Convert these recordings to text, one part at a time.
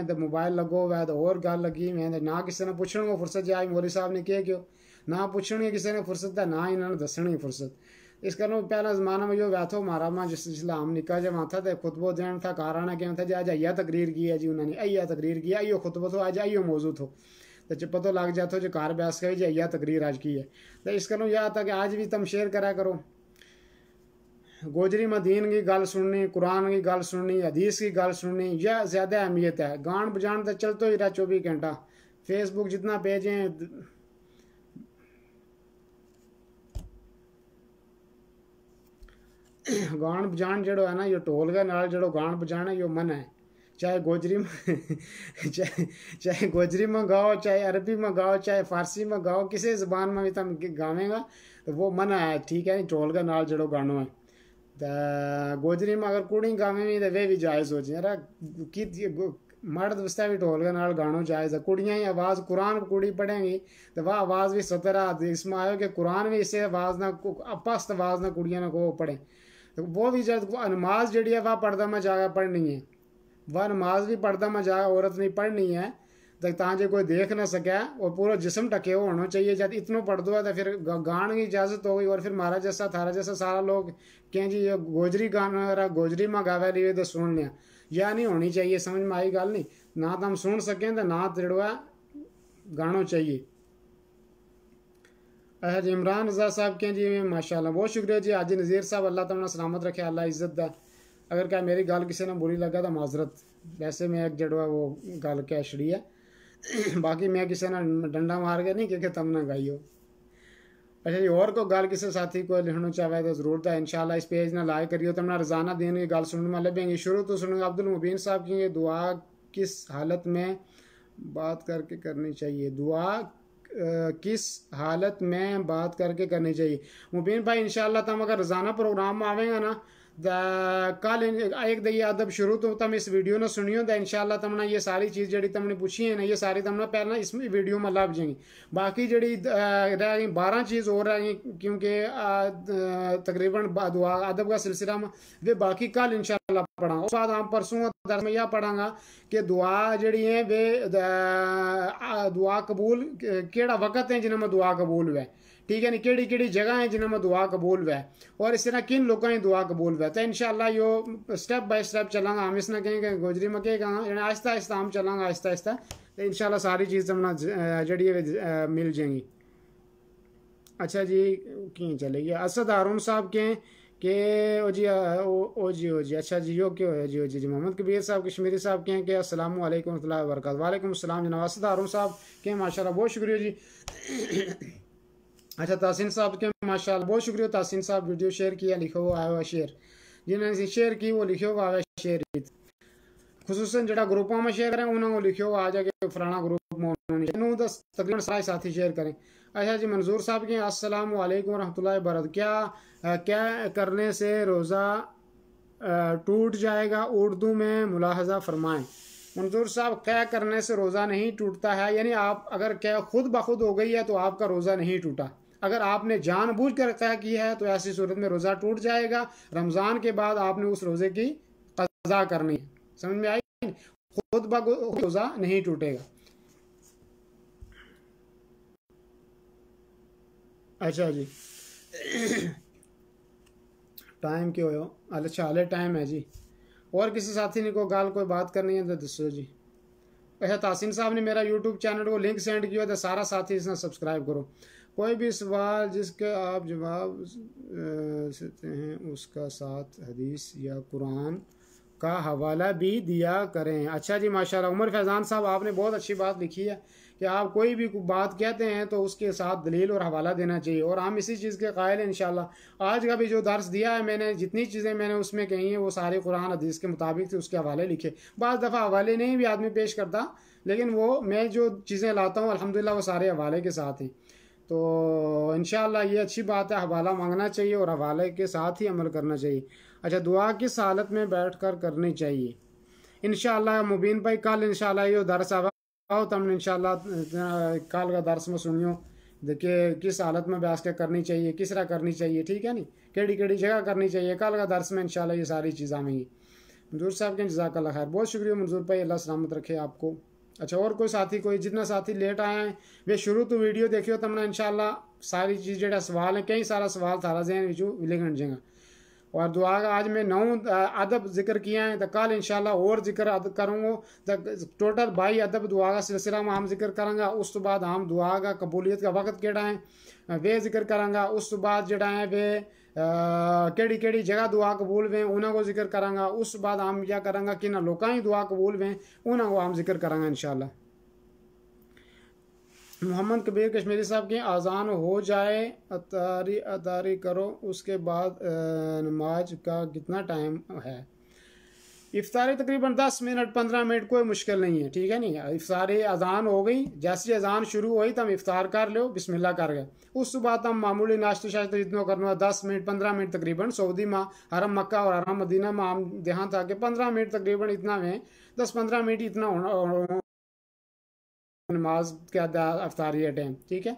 Mobile लॻो वै तो होर गल्ल लॻी में तो ना किसी ने पुछण को फुर्सत जे मोरी साहब ने केह् कयो ना पुछण गी ने फुर्सत ते ना इन्होंने दस्सण गी फुर्सत इस कारण पहला ज़माना में जो वैथो मारा मां जिस जिसलै हम निका जे था त ख़ुतबो ॾियण था काराणा कयूं था जे अॼु इहा तकरीर की है जी उन्होंने आइया तकरीर की आहे ख़ुतबो थो अॼु इहो मौज़ू थो तो पतो तो लग जाए तो जो कार बहस कही जाए यह तकरीर आज की है तो इस करो यह आता कि आज भी तुम शेयर करा करो गोजरी मदीन की गल सुननी कुरान की गल सुननी हदीस की गल सुननी यह ज़्यादा अहमियत है गान बजान तो चलते ही रहा चौबीस घंटा फेसबुक जितना पेज है गान बजान जो है ना यो टोल के नाल जो गान है यो मन है चाहे गोजरी में चाहे चाहे गोजरी में गाओ चाहे अरबी में गाओ चाहे फारसी में गाओ किसी जबान में भी तुम गावेंगा तो वो मन है ठीक है टोल के नाल जो गानो है द गोजरी में अगर कूड़ी गावे में वे भी जायज़ हो जाए कि मर्द वस्ता भी ढोल के नाल गानो जायज़ है कुड़ियाँ ही आवाज़ कुरान कुड़ी पढ़ेंगी तो वह आवाज़ भी सतरा इसमें आयो कि कुरान भी इससे आवाज़ ना अपस्त आवाज़ ना कुड़ियाँ ना को पढ़ें तो वो भी जब नमाज जड़ी है वह पर्दा में जाकर पढ़नी है वह नमाज भी पर्दा में जाकर औरत नहीं पढ़नी है जब कोई देख ना सके और पूरा जिसम ढके हुअणो चाहिए जब इतनो पढ़ दो त तो फिर गाइण जी इजाज़त हो गई और फिर महाराज जैसा थारा जैसा सारा लोग कंहिंजी इहो गोजरी गाना गोजरी मां गावे रही हुई त सुण लिया या नहीं होनी चाहिए समझ में आई गल नहीं ना त हम सुन सकें त ना जहिड़ो गाना चाहिए अच्छा जी इमरान रज़ा साहब कहें जी माशा बहुत शुक्रिया जी हाजी नज़ीर साहब अल्लाह तला सलामत रखे अल्लाह इज़्ज़त दा अगर क्या मेरी गाल किसी ने बुरी लगा तो माजरत वैसे मैं एक जड़वा वो गाल क्या छड़ी है बाकी मैं किसी ਨਾਲ डंडा मार ਕੇ नहीं ਕਿ तमना ਨਾ अच्छा जी और को गाल किसी साथी को लिखना चाहे तो जरूर था इंशाल्लाह इस पेज ना लाइक करियो तो अपना रोजाना देने की गाल सुनने में लगेंगे शुरू तो सुनूंगा अब्दुल मुबीन साहब की दुआ किस हालत में बात करके करनी चाहिए दुआ किस हालत में बात करके करनी चाहिए मुबीन भाई इंशाल्लाह तम अगर रोजाना प्रोग्राम में आवेगा ना कल एक दई अदब शुरू तो तुम इस वीडियो ने सुनियो त तो इनशाला तमना ये सारी चीज़ जी तुमने पूछी है ना ये सारी तमना पहला इस वीडियो में लभ जाएंगी बाकी जी रह गई बारह चीज़ और रह गई क्योंकि तकरीबन अदब का सिलसिला में वे बाकी कल इनशाला ਪੜਾਂਗਾ ਉਸ ਬਾਅਦ ਆਮ ਪਰਸੋਂ ਦਰਮਈਆ ਪੜਾਂਗਾ ਕਿ ਦੁਆ ਜਿਹੜੀ ਹੈ ਵੇ ਦੁਆ ਕਬੂਲ ਕਿਹੜਾ ਵਕਤ ਹੈ ਜਿਨ੍ਹਾਂ ਮੈਂ ਦੁਆ ਕਬੂਲ ठीक है नी कि जगह है जिन्हें मैं दुआ कबूल हुआ और इस तरह किन लोगों ने दुआ कबूल हुआ तो इनशाला यो स्टेप बाय स्टेप चलांगा हम इसने कहेंगे गोजरी में कहेगा यानी आहिस्ता आहिस्ता हम चलांगा आहिस्ता आहिस्ता तो इनशाला सारी चीज़ हमने जड़ी है मिल जाएंगी अच्छा जी कहीं चलेगी असद हारून साहब के कि ओ जी ओ, जी ओ जी अच्छा जी यो क्यों है जी ओ जी जी मोहम्मद कबीर साहब कश्मीरी साहब कहें कि असलम वरक वालेकुम अस्सलाम जनाब असदार साहब कहें माशा बहुत शुक्रिया जी अच्छा तासीन साहब के माशा बहुत शुक्रिया तासीन साहब वीडियो शेयर किया लिखो हुआ आया हुआ शेयर जिन्होंने शेयर की वो लिखे हुआ आया शेयर खसूस जो ग्रुपों में शेयर करें उन्होंने लिखे हुआ आ जाए फलाना ग्रुप में उन्होंने नौ दस तकरीबन सारे साथी शेयर करें अच्छा जी मंजूर साहब के असल वरहमल वरक क्या क्या करने से रोज़ा टूट जाएगा उर्दू में मुलाहजा फरमाएं मंजूर साहब क्या करने से रोज़ा नहीं टूटता है यानी आप अगर क्या खुद ब खुद हो गई है तो आपका रोज़ा नहीं टूटा अगर आपने जानबूझ कर क्या की है तो ऐसी सूरत में रोज़ा टूट जाएगा रमज़ान के बाद आपने उस रोज़े की कज़ा करनी है समझ में आई खुद ब रोज़ा नहीं टूटेगा अच्छा जी टाइम क्यों हो अच्छा हाले टाइम है जी और किसी साथी ने कोई गाल कोई बात करनी है तो दसो जी अच्छा तासिन साहब ने मेरा यूट्यूब चैनल को लिंक सेंड किया तो सारा साथी इसने सब्सक्राइब करो कोई भी सवाल जिसके आप जवाब देते हैं उसका साथ हदीस या कुरान का हवाला भी दिया करें अच्छा जी माशाल्लाह उमर फैज़ान साहब आपने बहुत अच्छी बात लिखी है कि आप कोई भी बात कहते हैं तो उसके साथ दलील और हवाला देना चाहिए और हम इसी चीज़ के कायल इन आज का भी जो दर्स दिया है मैंने जितनी चीज़ें मैंने उसमें कही हैं वो सारे कुरान अदीस के मुताबिक थे उसके हवाले लिखे बज़ दफ़ा हवाले नहीं भी आदमी पेश करता लेकिन वो मैं जो चीज़ें लाता हूँ अलहमदिल्ला वो सारे हवाले के साथ हैं तो इन ये अच्छी बात है हवाला मांगना चाहिए और हवाले के साथ ही अमल करना चाहिए अच्छा दुआ किस हालत में बैठ कर करनी चाहिए इन मुबीन भाई कल इन ये दरस आओ इन तो इनशाला काल का दर्स में सुनियो देखिए किस हालत में ब्यास के करनी चाहिए किस तरह करनी चाहिए ठीक है नी केड़ी केड़ी जगह करनी चाहिए काल का दर्स में इनशाला ये सारी चीज़ आएंगी मंजूर साहब के जजाक खैर बहुत शुक्रिया मंजूर भाई अल्लाह सलामत रखे आपको अच्छा और कोई साथी कोई जितना साथी लेट आए हैं वे शुरू तो वीडियो देखियो तमने तो इनशाला सारी चीज़ जो सवाल है कई सारा सवाल थारा जहन लिखण जेगा और दुआ आज मैं नौ अदब जिक्र किया है तो कल इन और जिक्र करूँगा तो टोटल बाई अदब दुआ का सिलसिला में हम जिक्र करेंगे उस तो बाद हम दुआ का कबूलीत का वक्त केड़ा है वे जिक्र करा उस तो बाद जड़ा है वे केड़ी केड़ी जगह दुआ कबूल हुए उन्होंने को जिक्र करेंगे उस बाद हम क्या करेंगे कि ना लोग ही दुआ कबूल हुए उन्होंने हम जिक्र करेंगे इंशाल्लाह मोहम्मद कबीर कश्मीरी साहब की आज़ान हो जाए अतारी अतारी करो उसके बाद नमाज का कितना टाइम है इफ्तारी तकरीबन दस मिनट पंद्रह मिनट कोई मुश्किल नहीं है ठीक है नहीं इफ्तारी अजान हो गई जैसी अजान शुरू हुई हम इफ्तार कर लो बिस्मिल्लाह कर गए उस बाद हम मामूली नाश्ते शाश्ते जितना करना दस मिनट पंद्रह मिनट तकरीबन सऊदी माँ हरम मक्का और हरम मदीना माँ हम था कि पंद्रह मिनट तकरीबन इतना में दस पंद्रह मिनट इतना होना नमाज का अवतारी है टाइम ठीक है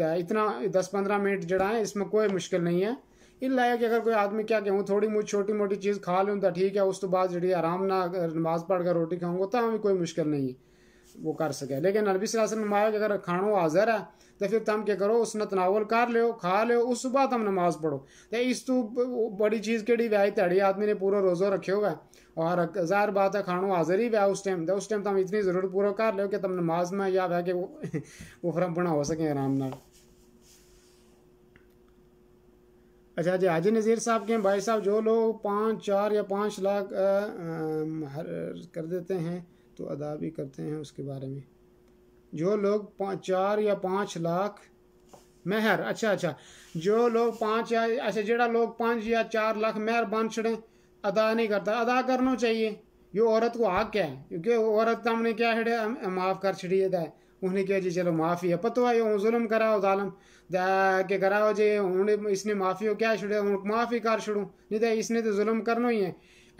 तो इतना दस पंद्रह मिनट जड़ा है इसमें कोई मुश्किल नहीं है इन है कि अगर कोई आदमी क्या कहूँ थोड़ी मुझ छोटी मोटी चीज़ खा लूँ तो ठीक है उस तो बाद जी आराम ना नमाज पढ़ कर रोटी खाऊँगा तो हमें कोई मुश्किल नहीं है वो कर सके लेकिन नबी वसल्लम नुमाया कि अगर खानो हाजिर है तो फिर तुम तो क्या करो उसने तनावल कर लो खा लो उस तो बाद तुम नमाज पढ़ो तो इस तू तो बड़ी चीज़ के वह धड़ी आदमी ने पूरा रोज़ो रखे हुआ है और ज़ाहिर बात है खानो हाजिर ही वह उस टाइम तो उस टाइम तुम इतनी ज़रूरत पूरा कर लो कि तुम नमाज में या वह कि वो वो बना हो सके आराम न अच्छा जी हाजी नज़ीर साहब के भाई साहब जो लोग पाँच चार या पाँच लाख कर देते हैं तो अदा भी करते हैं उसके बारे में जो लोग चार या पाँच लाख मेहर अच्छा अच्छा जो लोग पाँच या अच्छा जो लोग पाँच या चार लाख मेहर बांध छड़ें अदा नहीं करता अदा करना चाहिए ये औरत को हक है क्योंकि औरत हमने क्या है माफ़ कर छिड़ी है उन्हें क्या जी चलो माफ़ी है पतो है जुलम कराओ जालम के कराओ जे हूँ इसने माफ़ी हो क्या छुड़े हूँ ही कर छुड़ूँ नहीं तो इसने तो जुलम करना ही है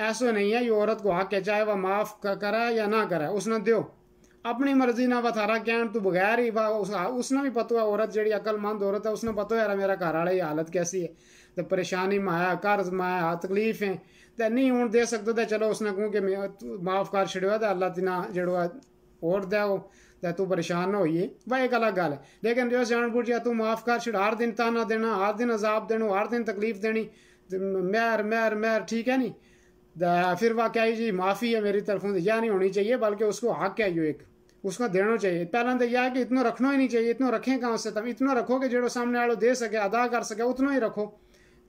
ऐसा नहीं है ये औरत को हक है चाहे वह माफ़ करा या ना करा उसने दो अपनी मर्जी ना बथारा कहन तू बगैर ही उस, उसने भी पतो है औरत जी अकलमंद औरत है उसने पतो यार मेरा घर वाला हालत कैसी है तो परेशानी माया आया कर्ज में हाँ, तकलीफ है ते नहीं हूँ दे सकदे ते चलो उसने कहूँ कि माफ़ कर छड़ियो ते अल्लाह तिना जेड़ो और दे ते तू परेशान ना होइए वह एक अलग गल है लेकिन जो जान या तू माफ़ कर छोड़ हर दिन ताना देना हर दिन अजाब देना हर दिन तकलीफ देनी मैर मैर मैर ठीक है नी फिर वाकई जी माफ़ी है मेरी तरफों से यह नहीं होनी चाहिए बल्कि उसको हक है जो एक उसको देना चाहिए पहले तो यह है कि इतना रखना ही नहीं चाहिए इतना रखें कहाँ से तब इतना रखो कि जो सामने वालों दे सके अदा कर सके उतना ही रखो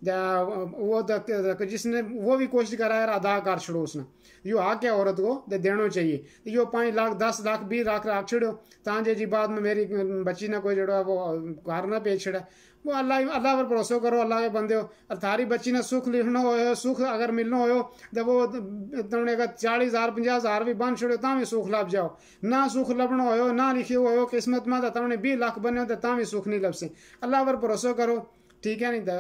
वो जिसने वो भी कोशिश करा यार आधा कर छोड़ो उसने यो आ क्या औरत को दे देना चाहिए तो यो पाँच लाख दस लाख बीस लाख रख छोड़ो ताजे जी बाद में मेरी बच्ची ने कोई जड़ा वो कार ना पे छड़े वो अल्लाह अल्लाह पर भरोसा करो अल्लाह के बंदे हो थारी बच्ची ने सुख लिखना हो सुख अगर मिलना हो तो वो तुमने का चालीस हजार पंजाह हजार भी बन छोड़ो ता भी सुख लभ जाओ ना सुख लभना हो ना लिखियो हो किस्मत में तो तुमने बीस लाख बने तो भी सुख नहीं लभसे अल्लाह पर भरोसा करो ठीक है नहीं तो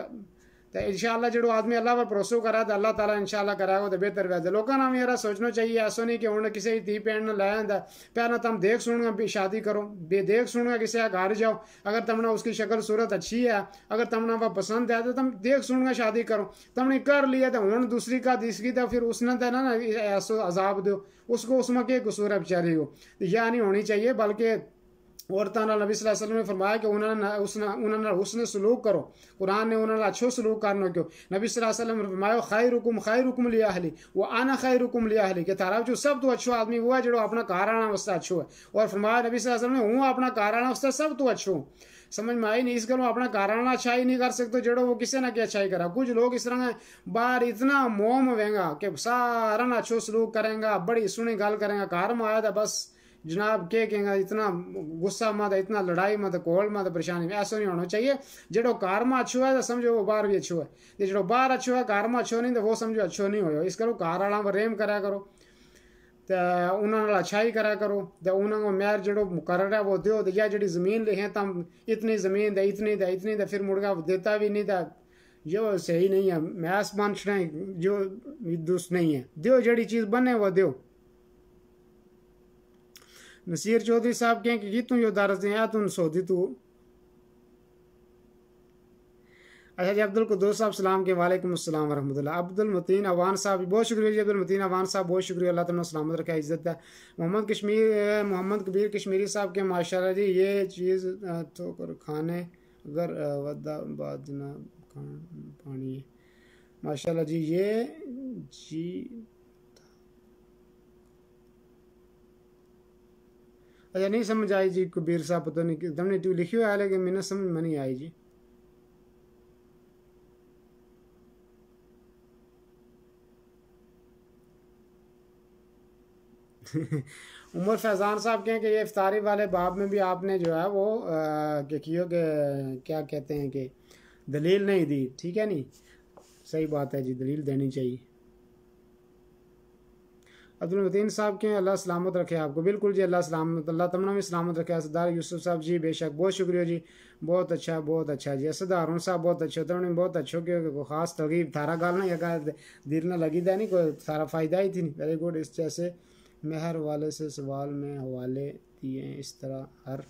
तो इन जो आदमी अल्लाह पर भरोसा करा तो अल्लाह तला इन शाला कराएगा तो बेहतर वैसे लोगों ने भी यार सोचना चाहिए ऐसा नहीं कि उन्हें किसी की धी भैन ने लाया होता पहले तुम देख सुनगा भी शादी करो बे देख सुनगा किसी का घर जाओ अगर तमना उसकी शक्ल सूरत अच्छी है अगर तमना वह पसंद है तो तुम देख सुनगा शादी करो तमने कर लिया तो हूँ दूसरी का तीसरी तो फिर उसने तो ना ऐसा अजाब दो उसको उसमें क्या कसूर है बेचारी को यह नहीं होनी चाहिए बल्कि और ताना नबी वसल्लम ने फरमाया कि उन्होंने उन्होंने हुसन सलूक करो कुरान ने उन्होंने अच्छो सलूक करना क्यों नबी वसल्लम ने फरमाया खैर हुकुम खैर हुकुम लिया हली वो आना खैर हुकुम लिया हली कि तारा जो सब तो अच्छो आदमी वो है जो अपना आना वस्ता अच्छो है और फरमाया नबी वसल्लम ने हूँ अपना आना वस्ता सब तो अच्छो हूँ समझ में आई नहीं इस गलो अपना काराना अच्छाई नहीं कर सकते जड़ो वो किसी ना कि अच्छाई करा कुछ लोग इस तरह बाहर इतना मोम वेंगा कि सारा ना अच्छो सलूक करेंगे बड़ी सुनी गल करेंगे घर में आया था बस जनाब के कहेंगे इतना गुस्सा मत इतना लड़ाई मत कोल मत परेशानी ऐसा नहीं होना चाहिए जो में अच्छो है तो समझो वो बार भी अच्छो है जो बार अच्छो है में अच्छो नहीं तो वो समझो अच्छो नहीं हो इस करो कार वाला रेम करा करो तो उन्होंने अच्छाई करा करो तो उन्होंने मैर जो मुकर है वो दो तो या जी जमीन लिखे तम इतनी जमीन दे इतनी दे इतनी दे फिर मुड़गा देता भी नहीं था जो सही नहीं है मैस मानसना जो दुरुस्त नहीं है दो जड़ी चीज़ बने वो दो नसीर चौधरी साहब कहें कि तू यो दारस दें तुम सऊदी तू अच्छा जी अब्दुल कुदूस साहब सलाम के वालेकुम अस्सलाम वरहमतुल्ला अब्दुल मतीन अवान साहब बहुत शुक्रिया जी अब्दुल मतीन अवान साहब बहुत शुक्रिया अल्लाह तुमने सलामत रखा इज़्ज़त है मोहम्मद कश्मीर मोहम्मद कबीर कश्मीरी साहब के माशा जी ये चीज़ तो खाने अगर बाद ना पानी माशा जी ये जी अच्छा नहीं समझ आई जी कबीर साहब पता नहीं तुमने ट्यू लिखी हुआ है लेकिन मैंने समझ में नहीं आई जी उमर फैज़ान साहब कहें कि ये इफ्तारी वाले बाब में भी आपने जो है वो कियो के क्या कहते हैं कि दलील नहीं दी ठीक है नहीं सही बात है जी दलील देनी चाहिए अब्दुल मतीन साहब के अल्लाह सलामत रखे आपको बिल्कुल जी अल्लाह सलामत अल्लाह तमन भी सलामत रखे असदार यूसुफ साहब जी बेशक बहुत शुक्रिया जी बहुत अच्छा बहुत अच्छा जी असद हारून साहब बहुत अच्छे होते उन्होंने बहुत अच्छे के को खास तरगीब थारा गाल ना यहाँ दिल ना लगी था नहीं कोई थारा फ़ायदा ही थी नहीं वेरी गुड इस जैसे मेहर वाले से सवाल में हवाले दिए इस तरह हर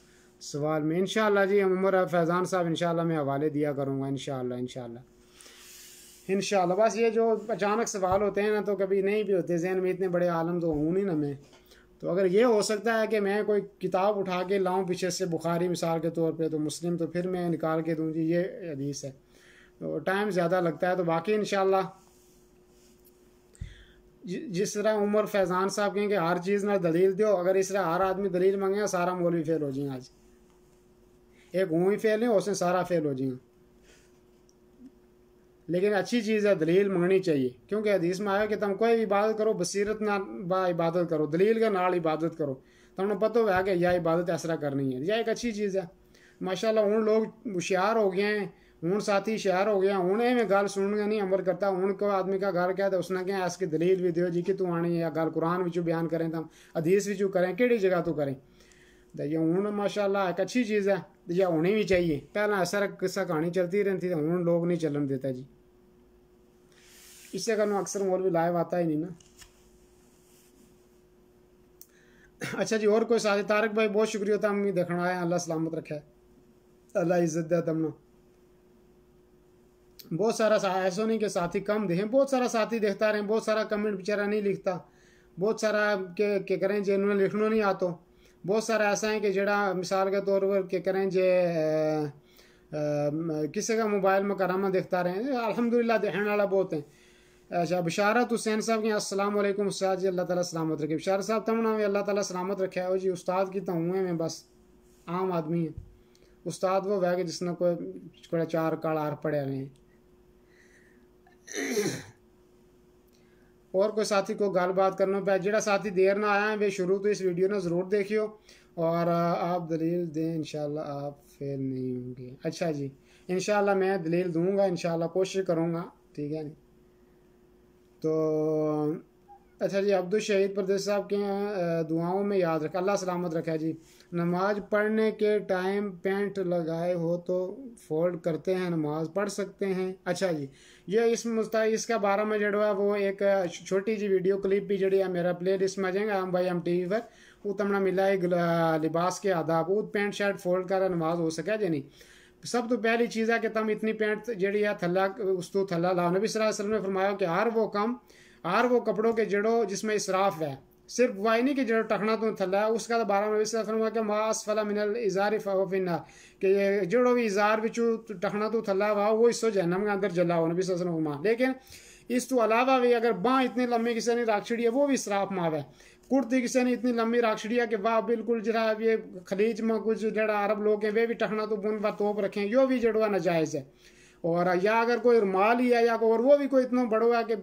सवाल में इन जी उमर फैज़ान साहब इन मैं हवाले दिया करूँगा इन शाला इन बस ये जो अचानक सवाल होते हैं ना तो कभी नहीं भी होते जहन में इतने बड़े आलम तो हूँ नहीं ना मैं तो अगर ये हो सकता है कि मैं कोई किताब उठा के लाऊं पीछे से बुखारी मिसाल के तौर पे तो मुस्लिम तो फिर मैं निकाल के दूँ जी ये हदीस है तो टाइम ज़्यादा लगता है तो बाकी इन जिस तरह उमर फैज़ान साहब कहें कि हर चीज़ ना दलील दो अगर इस तरह हर आदमी दलील मांगे सारा मोल भी फेल हो जाएगा आज एक हूँ ही फेल है उसने सारा फेल हो जाएगा लेकिन अच्छी चीज़ है दलील मंगनी चाहिए क्योंकि हदीस में आया कि तुम कोई इबादत करो बसीरत ना बा इबादत करो दलील के नाल इबादत करो तुमने पता हुआ कि यह इबादत इस तरह करनी है यह एक अच्छी चीज़ है माशाला हूँ लोग होशियार हो गए हैं हूँ साथी होशियार हो गया हूँ इवें गल सुनने नहीं अमल करता हूँ कोई आदमी का गल क्या तो उसने क्या इसकी दलील भी दो जी कि तू आनी है गल कुरान भी बयान करें तो हदीस भी करें कि जगह तू करें तो ये हूँ माशाला एक अच्छी चीज़ है तो यह होनी भी चाहिए पहला ऐसा किस्सा कहानी चलती रहती थी हूँ लोग नहीं चलन देता जी का ना अक्सर मोर भी लाइव आता ही नहीं ना अच्छा जी और कोई साथी तारक भाई बहुत शुक्रिया था तो हमें देखना आया अल्लाह सलामत रखे अल्लाह इज्जत दे तमना बहुत सारा ऐसा नहीं कि साथी कम देखें बहुत सारा साथी देखता रहे बहुत सारा कमेंट बेचारा नहीं लिखता बहुत सारा के के करें जे इन्होंने लिखना नहीं आता तो। बहुत सारा ऐसा है कि जड़ा मिसाल के तौर पर के करें जे किसी का मोबाइल में करामा देखता रहे अलहमदुल्ला देखने वाला बहुत है अच्छा बशारत तो हुसैन साहब के अस्सलाम वालेकुम उस्ताद जी अल्लाह ताला सलामत रखे बशारत साहब तमना में अल्लाह ताला सलामत रखे हो जी उस्ताद की तो हुए मैं बस आम आदमी है उस्ताद वो वह जिसने कोई कोई चार आर पड़े हुए और कोई साथी को गलबात करना पे जो साथी देर ना आया है वे शुरू तो इस वीडियो ने ज़रूर देखियो और आप दलील दें इनशाला आप फिर नहीं होंगे अच्छा जी इनशाला मैं दलील दूंगा इनशाला कोशिश करूँगा ठीक है तो अच्छा जी अब्दुल शहीद प्रदेश साहब के दुआओं में याद रखा अल्लाह सलामत रखा जी नमाज पढ़ने के टाइम पेंट लगाए हो तो फोल्ड करते हैं नमाज पढ़ सकते हैं अच्छा जी ये इस मुस्ता इसका बारे में जो है वो एक छोटी जी वीडियो क्लिप भी जड़ी है मेरा प्ले लिस्ट में आ जाएंगे हम भाई हम टी वी पर उतना तो मिला है लिबास के आदाब वो पेंट शर्ट फोल्ड कर नमाज हो सके जी नहीं सब तो पहली चीज़ है कि तम इतनी पैंट जी है थला तू थला लाओ नबी वसल्लम ने फरमाया कि हर वो कम हर वो कपड़ों के जड़ो जिसमें इसराफ है सिर्फ वाई नहीं कि जड़ो टखना तो थला है उसका तो बारह नबी फरमा कि माँ असफला मिनल इजार फिना कि जड़ो भी इजार बिचू टखना तो थला वाह वो इसो जहनम के अंदर जलाओ नबी वसल्लम फरमा लेकिन इस तो अलावा भी अगर बाँ इतनी लंबी किसी ने राक्षड़ी है वो भी श्राप है कुर्ती किसी ने इतनी लंबी राक्षड़ी है कि वाह बिल्कुल जरा ये खलीज में कुछ जरा अरब लोग हैं वे भी टखना तो बुन व तोप रखें यो भी जड़वा नजायज़ है और या अगर कोई माल ही है या और वो भी कोई इतना बड़ो है कि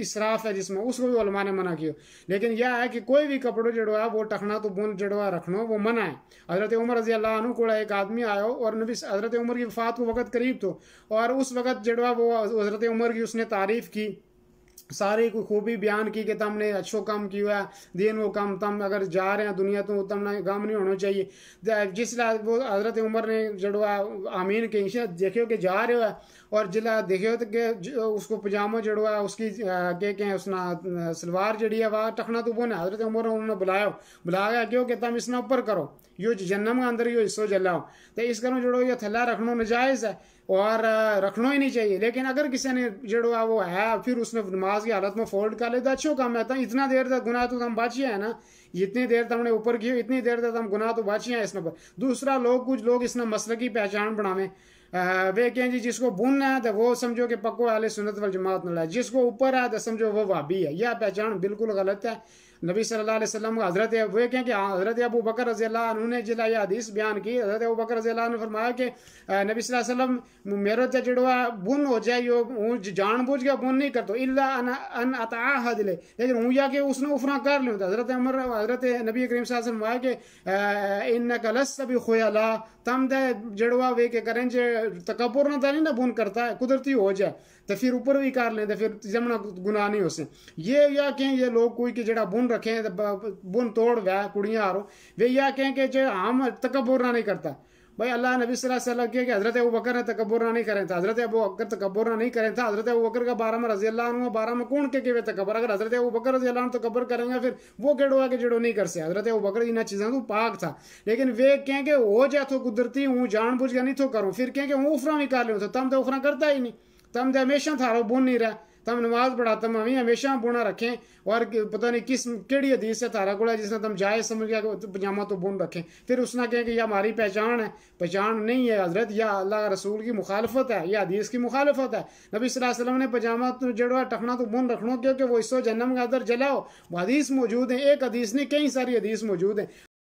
इसराफ है जिसमें उसको भी ने मना किया लेकिन यह है कि कोई भी कपड़ो जड़ो है वो टखना तो बुन जड़ो है रखनो वो मना है हजरत उमर रजी अल्लाह को एक आदमी आयो और नबी हजरत उमर की वफात को वक़्त करीब तो और उस वक़्त जड़वा वो हजरत उमर की उसने तारीफ़ की सारे सारी खूबी बयान की कि तमने अच्छो काम किया दिन वो काम तम अगर जा रहे हैं दुनिया तो तम ना गम नहीं होना चाहिए जिस वो हजरत उमर ने जड़वा आमीन कहीं देखे कि जा रहे हो और जिला देखियो तो उसको पजामा जड़ो है उसकी के के उसना सलवार जड़ी है वह टखना तो बोने हजरत उमर उन्होंने बुलाया बुलाया क्यों कहता हम इसने ऊपर करो यो जन्म के अंदर यो हिस्सो जलाओ तो इस करो जड़ो यो थला रखना नजायज़ है और रखना ही नहीं चाहिए लेकिन अगर किसी ने जड़ो है वो है फिर उसने नमाज की हालत में फोल्ड कर ले तो अच्छो काम है इतना देर तक गुनाह तो हम बाचिए है ना जितनी देर तक हमने ऊपर किया इतनी देर तक हम गुनाह तो बाचिए हैं इसने पर दूसरा लोग कुछ लोग इसने मसल की पहचान बनावे वे कहें जी जिसको भूनना है तो वो समझो कि पक्को आले सुनत वाल जमात है जिसको ऊपर है तो समझो वो वाबी है यह पहचान बिल्कुल गलत है नबी सल्लल्लाहु अलैहि वसल्लम हज़रत वे क्या कि हज़रत अबू बकर रज़ी ने जिला यह हदीस बयान की हज़रत अबू बकर रज़ी ने फरमाया कि नबी वसल्लम मेरे तो जो है बुन हो जाए यो जान बुझ गया बुन नहीं करतो इल्ला अन अन अताहद ले लेकिन हूँ या कि उसने उफरा कर लूँ तो हज़रत अमर हज़रत नबी करीम फरमाया कि इन कलस भी खोयाला तम दे जड़वा वे के करें जे तकबर ना नहीं ना बुन करता है कुदरती हो जाए तो फिर ऊपर भी कर लें तो फिर जमना गुनाह नहीं हो से ये या कहें ये लोग कोई कि जड़ा बुन કે કે બુન તોડવા કુડીયા રો વેયા કે કે હમ તકબ્બુર ના નહી કરતા ભાઈ અલ્લાહ નબી સલ્લાહ અલે કહ્યું કે હઝરત એ બકર તકબ્બુર ના નહી કરે તો હઝરત એ બકર તકબ્બુર ના નહી કરે તો હઝરત એ બકર કા બાર માં રઝી અલ્લાહુ અનહો બાર માં કોણ કે કે વે તકબર અગર હઝરત એ બકર એલામ તો કબર કરેગા ફિર વો કેડો આ કે જડો નહી કરસે હઝરત એ બકર ઇના ચીજાં તો પાક થા લેકિન વે કે કે હો જાતો કુદરતી હું જાણ બુજ કે નહી તો કરો ફિર કે કે હું ઉફરા મે કાલે તો તમ તો ઉફરા કરતા હી નહી તમજા મેશન થા રો બો નહી રહ્યા तुम नमाज पढ़ा तुम हमें हमेशा बुना रखें और पता नहीं किस केड़ी हदीस है तारा को जिसने तुम जाए समझ गया पजामा तो बुन रखें फिर उसने कहें कि यह हमारी पहचान है पहचान नहीं है हजरत या अल्लाह रसूल की मुखालफत है या हदीस की मुखालफत है नबी सलम ने पजामा तो है टखना तो बुन रखना क्योंकि वो इसो जन्म का अंदर जलाओ हदीस मौजूद है एक हदीस नहीं कई सारी हदीस मौजूद है